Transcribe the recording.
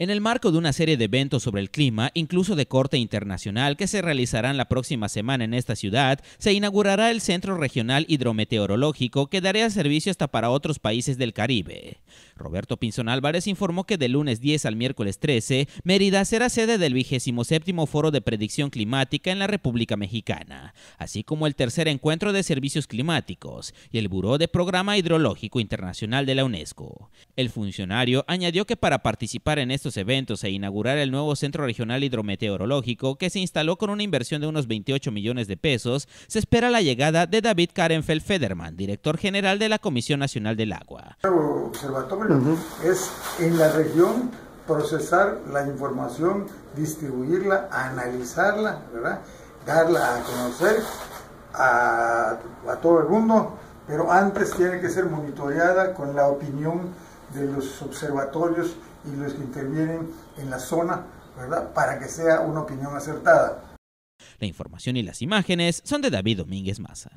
en el marco de una serie de eventos sobre el clima, incluso de corte internacional, que se realizarán la próxima semana en esta ciudad, se inaugurará el Centro Regional Hidrometeorológico que dará servicio hasta para otros países del Caribe. Roberto Pinzón Álvarez informó que de lunes 10 al miércoles 13, Mérida será sede del 27 Foro de Predicción Climática en la República Mexicana, así como el tercer encuentro de servicios climáticos y el Buró de Programa Hidrológico Internacional de la UNESCO. El funcionario añadió que para participar en estos eventos e inaugurar el nuevo Centro Regional Hidrometeorológico que se instaló con una inversión de unos 28 millones de pesos, se espera la llegada de David Karenfeld Federman, director general de la Comisión Nacional del Agua es en la región procesar la información, distribuirla, analizarla, ¿verdad? darla a conocer a, todo el mundo, pero antes tiene que ser monitoreada con la opinión de los observatorios y los que intervienen en la zona, ¿verdad? Para que sea una opinión acertada. La información y las imágenes son de David Domínguez Maza.